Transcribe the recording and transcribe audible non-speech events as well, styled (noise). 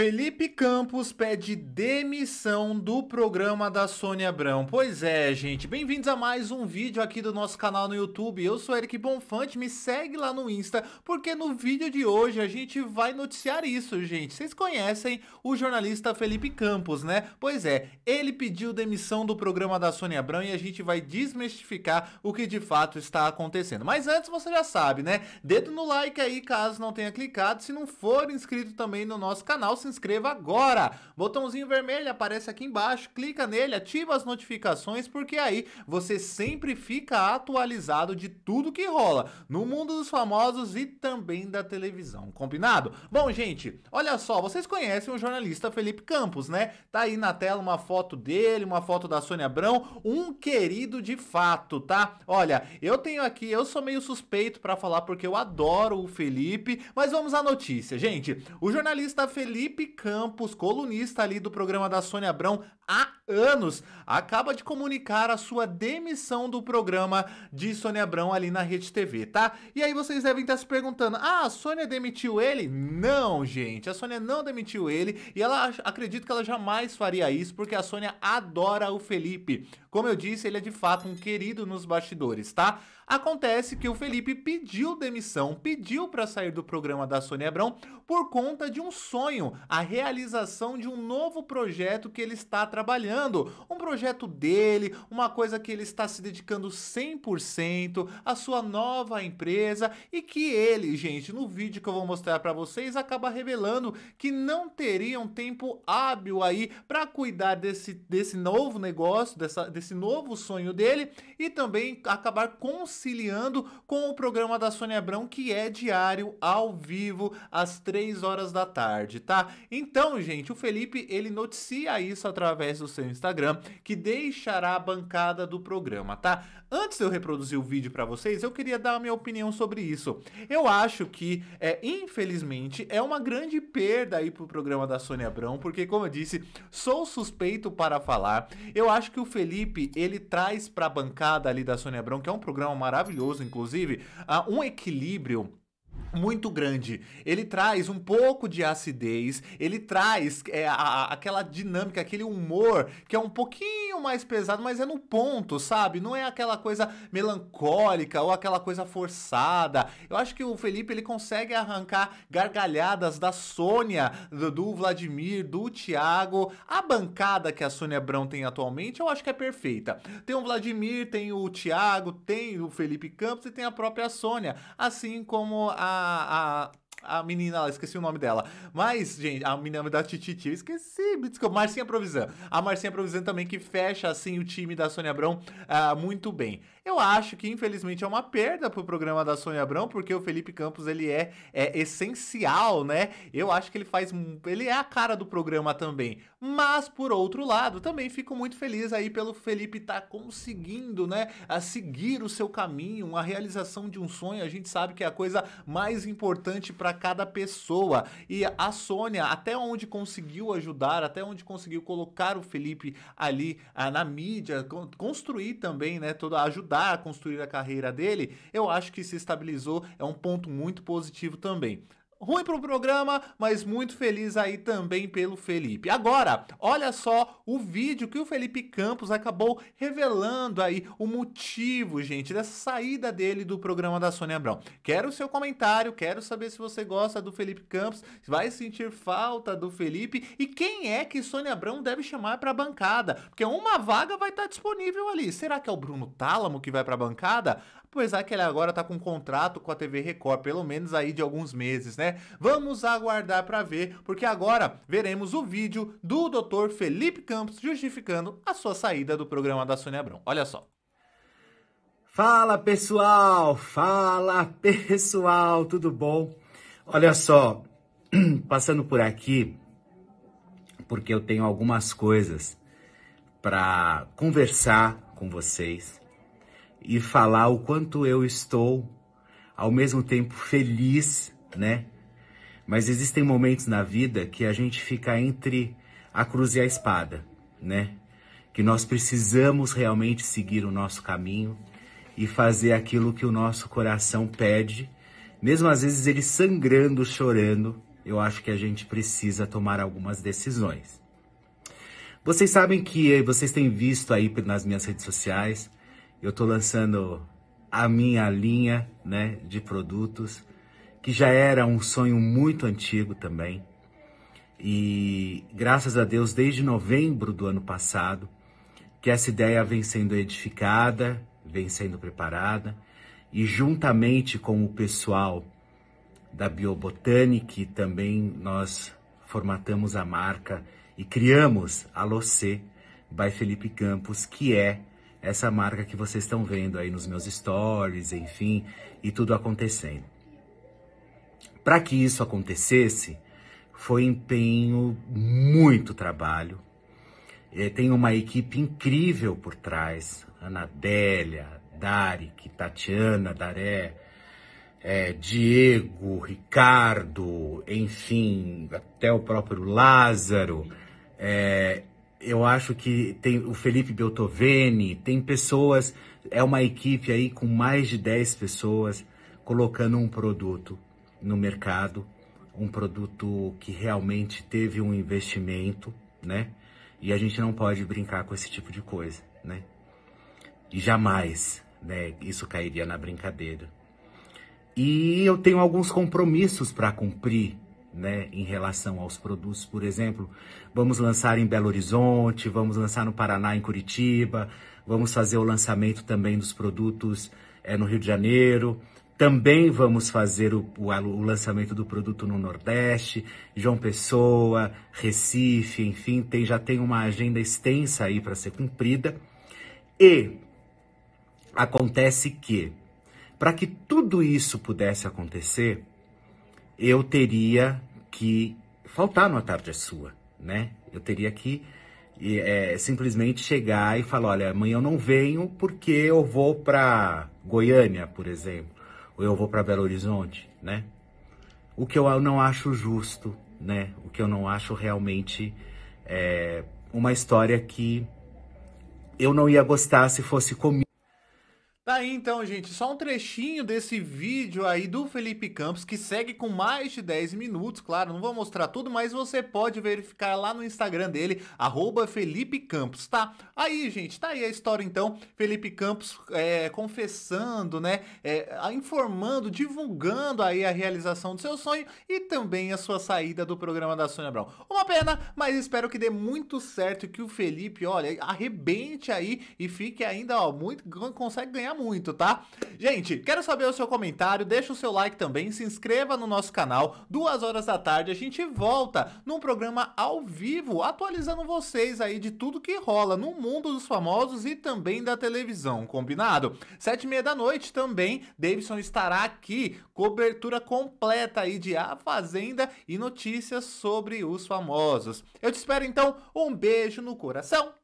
Felipe Campos pede demissão do programa da Sônia Abrão. Pois é, gente, bem-vindos a mais um vídeo aqui do nosso canal no YouTube. Eu sou Eric Bonfante, me segue lá no Insta, porque no vídeo de hoje a gente vai noticiar isso, gente. Vocês conhecem o jornalista Felipe Campos, né? Pois é, ele pediu demissão do programa da Sônia Abrão e a gente vai desmistificar o que de fato está acontecendo. Mas antes você já sabe, né? Dedo no like aí caso não tenha clicado, se não for inscrito também no nosso canal, se inscreva agora. Botãozinho vermelho aparece aqui embaixo, clica nele, ativa as notificações, porque aí você sempre fica atualizado de tudo que rola no mundo dos famosos e também da televisão. Combinado? Bom, gente, olha só, vocês conhecem o jornalista Felipe Campos, né? Tá aí na tela uma foto dele, uma foto da Sônia Abrão, um querido de fato, tá? Olha, eu tenho aqui, eu sou meio suspeito para falar porque eu adoro o Felipe, mas vamos à notícia, gente. O jornalista Felipe Felipe Campos, colunista ali do programa da Sônia Abrão há anos, acaba de comunicar a sua demissão do programa de Sônia Abrão ali na Rede TV, tá? E aí vocês devem estar se perguntando: "Ah, a Sônia demitiu ele?" Não, gente, a Sônia não demitiu ele e ela acredito que ela jamais faria isso porque a Sônia adora o Felipe. Como eu disse, ele é de fato um querido nos bastidores, tá? Acontece que o Felipe pediu demissão, pediu para sair do programa da Sônia Abrão por conta de um sonho a realização de um novo projeto que ele está trabalhando, um projeto dele, uma coisa que ele está se dedicando 100% à sua nova empresa e que ele, gente, no vídeo que eu vou mostrar para vocês, acaba revelando que não teria um tempo hábil aí para cuidar desse, desse novo negócio, dessa, desse novo sonho dele e também acabar conciliando com o programa da Sônia Abrão que é diário ao vivo às 3 horas da tarde, tá? Então, gente, o Felipe ele noticia isso através do seu Instagram, que deixará a bancada do programa, tá? Antes de eu reproduzir o vídeo para vocês, eu queria dar a minha opinião sobre isso. Eu acho que, é, infelizmente, é uma grande perda aí pro programa da Sônia Abrão, porque, como eu disse, sou suspeito para falar. Eu acho que o Felipe ele traz para a bancada ali da Sônia Abrão, que é um programa maravilhoso, inclusive, uh, um equilíbrio muito grande. Ele traz um pouco de acidez, ele traz é, a, aquela dinâmica, aquele humor que é um pouquinho mais pesado, mas é no ponto, sabe? Não é aquela coisa melancólica ou aquela coisa forçada. Eu acho que o Felipe ele consegue arrancar gargalhadas da Sônia, do, do Vladimir, do Thiago. A bancada que a Sônia Brão tem atualmente, eu acho que é perfeita. Tem o Vladimir, tem o Thiago, tem o Felipe Campos e tem a própria Sônia, assim como a a, a, menina lá, esqueci o nome dela. Mas, gente, a menina da Tititi, eu esqueci, me desculpa, Marcinha Provisan. A Marcinha Provisan também que fecha, assim, o time da Sônia Abrão uh, muito bem. Eu acho que infelizmente é uma perda pro programa da Sônia Abrão, porque o Felipe Campos ele é, é essencial, né? Eu acho que ele faz, ele é a cara do programa também. Mas por outro lado, também fico muito feliz aí pelo Felipe tá conseguindo, né, a seguir o seu caminho, a realização de um sonho. A gente sabe que é a coisa mais importante para cada pessoa. E a Sônia, até onde conseguiu ajudar, até onde conseguiu colocar o Felipe ali ah, na mídia, construir também, né, toda a ajuda ajudar a construir a carreira dele, eu acho que se estabilizou, é um ponto muito positivo também. Ruim para o programa, mas muito feliz aí também pelo Felipe. Agora, olha só o vídeo que o Felipe Campos acabou revelando aí o motivo, gente, dessa saída dele do programa da Sônia Abrão. Quero o seu comentário, quero saber se você gosta do Felipe Campos, vai sentir falta do Felipe e quem é que Sônia Abrão deve chamar para a bancada, porque uma vaga vai estar tá disponível ali. Será que é o Bruno Tálamo que vai para a bancada? Apesar é, que ele agora está com um contrato com a TV Record, pelo menos aí de alguns meses, né? Vamos aguardar para ver, porque agora veremos o vídeo do Dr. Felipe Campos justificando a sua saída do programa da Sônia Abrão. Olha só. Fala pessoal, fala pessoal, tudo bom? Olha só, (clears throat) passando por aqui, porque eu tenho algumas coisas para conversar com vocês e falar o quanto eu estou ao mesmo tempo feliz, né? Mas existem momentos na vida que a gente fica entre a cruz e a espada, né? Que nós precisamos realmente seguir o nosso caminho e fazer aquilo que o nosso coração pede, mesmo às vezes ele sangrando, chorando. Eu acho que a gente precisa tomar algumas decisões. Vocês sabem que vocês têm visto aí nas minhas redes sociais eu estou lançando a minha linha né, de produtos, que já era um sonho muito antigo também. E graças a Deus, desde novembro do ano passado, que essa ideia vem sendo edificada, vem sendo preparada, e juntamente com o pessoal da Biobotanic, também nós formatamos a marca e criamos a Locê by Felipe Campos, que é essa marca que vocês estão vendo aí nos meus stories, enfim, e tudo acontecendo. Para que isso acontecesse, foi empenho, muito trabalho. É, tem uma equipe incrível por trás: Ana Adélia, Darik, Tatiana, Daré, é, Diego, Ricardo, enfim, até o próprio Lázaro. É, eu acho que tem o Felipe Beltoveni, tem pessoas, é uma equipe aí com mais de 10 pessoas colocando um produto no mercado, um produto que realmente teve um investimento, né? E a gente não pode brincar com esse tipo de coisa, né? E jamais, né, isso cairia na brincadeira. E eu tenho alguns compromissos para cumprir né, em relação aos produtos, por exemplo, vamos lançar em Belo Horizonte, vamos lançar no Paraná, em Curitiba, vamos fazer o lançamento também dos produtos é, no Rio de Janeiro, também vamos fazer o, o, o lançamento do produto no Nordeste, João Pessoa, Recife, enfim, tem, já tem uma agenda extensa aí para ser cumprida. E acontece que, para que tudo isso pudesse acontecer, eu teria que faltar numa tarde é sua, né? Eu teria que é, simplesmente chegar e falar, olha, amanhã eu não venho porque eu vou para Goiânia, por exemplo, ou eu vou para Belo Horizonte, né? O que eu não acho justo, né? O que eu não acho realmente é, uma história que eu não ia gostar se fosse comigo. Tá aí então, gente, só um trechinho desse vídeo aí do Felipe Campos, que segue com mais de 10 minutos, claro, não vou mostrar tudo, mas você pode verificar lá no Instagram dele, arroba Felipe Campos, tá? Aí, gente, tá aí a história então, Felipe Campos é, confessando, né, é, informando, divulgando aí a realização do seu sonho e também a sua saída do programa da Sônia Brown. Uma pena, mas espero que dê muito certo que o Felipe, olha, arrebente aí e fique ainda, ó, muito, consegue ganhar ganhar muito, tá? Gente, quero saber o seu comentário, deixa o seu like também, se inscreva no nosso canal. Duas horas da tarde a gente volta num programa ao vivo, atualizando vocês aí de tudo que rola no mundo dos famosos e também da televisão, combinado? Sete e meia da noite também, Davidson estará aqui, cobertura completa aí de A Fazenda e notícias sobre os famosos. Eu te espero então, um beijo no coração